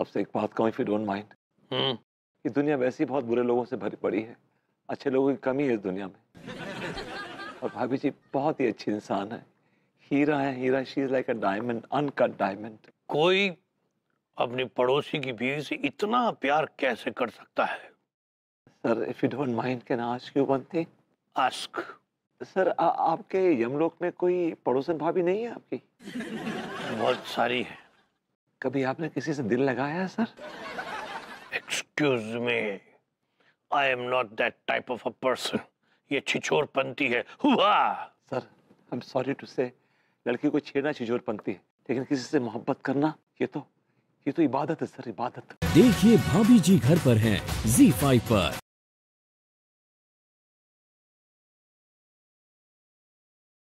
आपसे एक बात कहूँ फिर डोंट माइंड कि दुनिया वैसे ही बहुत बुरे लोगों से भरी पड़ी है अच्छे लोगों की कमी है इस दुनिया में और भाभी जी बहुत ही अच्छी इंसान है हीरा है हीरा she is like a diamond uncut diamond कोई अपने पड़ोसी की बीवी से इतना प्यार कैसे कर सकता है sir if you don't mind can ask you one thing ask sir आ, आपके यमलोक में कोई पड़ोसन भाभी नहीं है आपकी बहुत सारी है कभी आपने किसी से दिल लगाया sir excuse me I am not that type of a person ये छिछोर पंक्ति है हुआ sir I am sorry to say लड़की को छेड़ना छिछोर पंक्ति है लेकिन किसी से मोहब्बत करना ये तो ये तो इबादत है सर इबादत देखिए भाभी जी घर पर हैं जी फाइव पर